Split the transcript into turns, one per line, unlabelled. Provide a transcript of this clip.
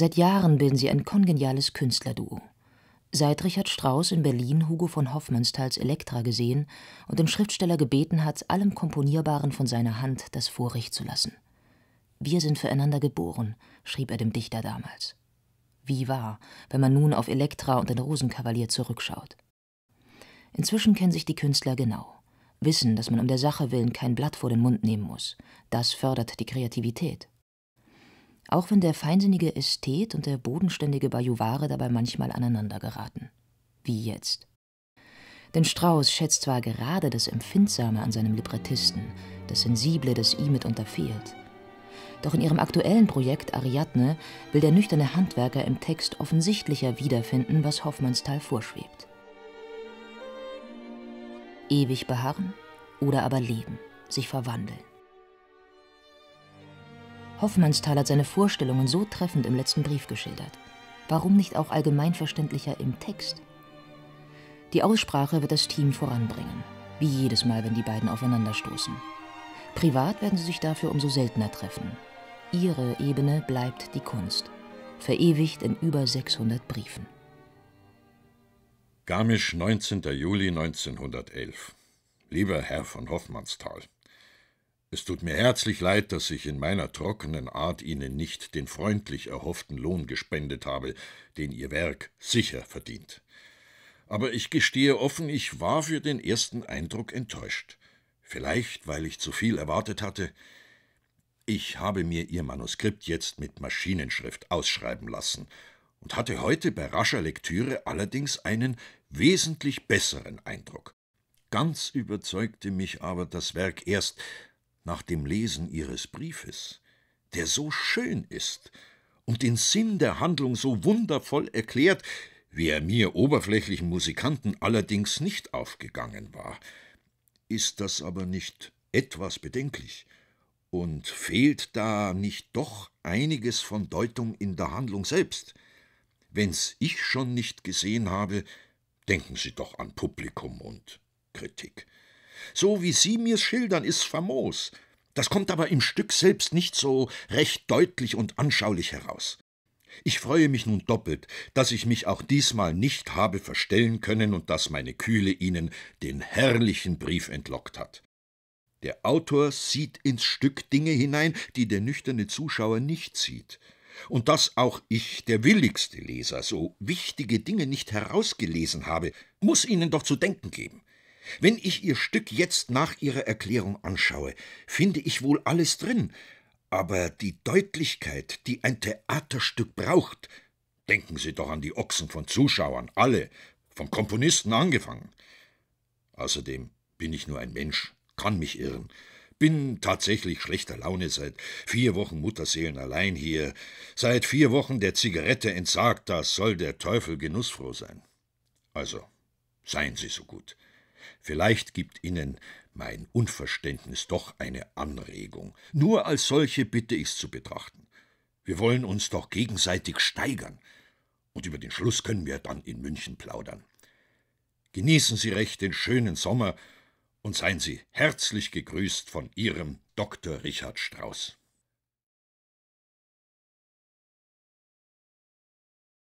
Seit Jahren bilden sie ein kongeniales Künstlerduo. Seit Richard Strauss in Berlin Hugo von Hoffmannsthals Elektra gesehen und den Schriftsteller gebeten hat, allem Komponierbaren von seiner Hand das Vorrecht zu lassen. Wir sind füreinander geboren, schrieb er dem Dichter damals. Wie wahr, wenn man nun auf Elektra und den Rosenkavalier zurückschaut. Inzwischen kennen sich die Künstler genau, wissen, dass man um der Sache willen kein Blatt vor den Mund nehmen muss. Das fördert die Kreativität auch wenn der feinsinnige Ästhet und der bodenständige Bajuware dabei manchmal aneinander geraten. Wie jetzt. Denn Strauß schätzt zwar gerade das Empfindsame an seinem Librettisten, das Sensible, das ihm mitunter fehlt. Doch in ihrem aktuellen Projekt Ariadne will der nüchterne Handwerker im Text offensichtlicher wiederfinden, was Hoffmannsthal vorschwebt. Ewig beharren oder aber leben, sich verwandeln. Hoffmannsthal hat seine Vorstellungen so treffend im letzten Brief geschildert. Warum nicht auch allgemeinverständlicher im Text? Die Aussprache wird das Team voranbringen, wie jedes Mal, wenn die beiden aufeinanderstoßen. Privat werden sie sich dafür umso seltener treffen. Ihre Ebene bleibt die Kunst, verewigt in über 600 Briefen.
Garmisch, 19. Juli 1911. Lieber Herr von Hoffmannsthal. Es tut mir herzlich leid, dass ich in meiner trockenen Art Ihnen nicht den freundlich erhofften Lohn gespendet habe, den Ihr Werk sicher verdient. Aber ich gestehe offen, ich war für den ersten Eindruck enttäuscht. Vielleicht, weil ich zu viel erwartet hatte. Ich habe mir Ihr Manuskript jetzt mit Maschinenschrift ausschreiben lassen und hatte heute bei rascher Lektüre allerdings einen wesentlich besseren Eindruck. Ganz überzeugte mich aber das Werk erst, nach dem Lesen Ihres Briefes, der so schön ist und den Sinn der Handlung so wundervoll erklärt, wie er mir oberflächlichen Musikanten allerdings nicht aufgegangen war. Ist das aber nicht etwas bedenklich? Und fehlt da nicht doch einiges von Deutung in der Handlung selbst? Wenn's ich schon nicht gesehen habe, denken Sie doch an Publikum und Kritik. So wie Sie mir's schildern, ist's famos. Das kommt aber im Stück selbst nicht so recht deutlich und anschaulich heraus. Ich freue mich nun doppelt, dass ich mich auch diesmal nicht habe verstellen können und dass meine Kühle Ihnen den herrlichen Brief entlockt hat. Der Autor sieht ins Stück Dinge hinein, die der nüchterne Zuschauer nicht sieht. Und dass auch ich, der willigste Leser, so wichtige Dinge nicht herausgelesen habe, muss Ihnen doch zu denken geben. Wenn ich Ihr Stück jetzt nach Ihrer Erklärung anschaue, finde ich wohl alles drin, aber die Deutlichkeit, die ein Theaterstück braucht, denken Sie doch an die Ochsen von Zuschauern, alle, vom Komponisten angefangen. Außerdem bin ich nur ein Mensch, kann mich irren, bin tatsächlich schlechter Laune seit vier Wochen Mutterseelen allein hier, seit vier Wochen der Zigarette entsagt, das soll der Teufel genussfroh sein. Also, seien Sie so gut. Vielleicht gibt Ihnen mein Unverständnis doch eine Anregung. Nur als solche bitte ich's zu betrachten. Wir wollen uns doch gegenseitig steigern. Und über den Schluss können wir dann in München plaudern. Genießen Sie recht den schönen Sommer und seien Sie herzlich gegrüßt von Ihrem
Dr. Richard Strauß.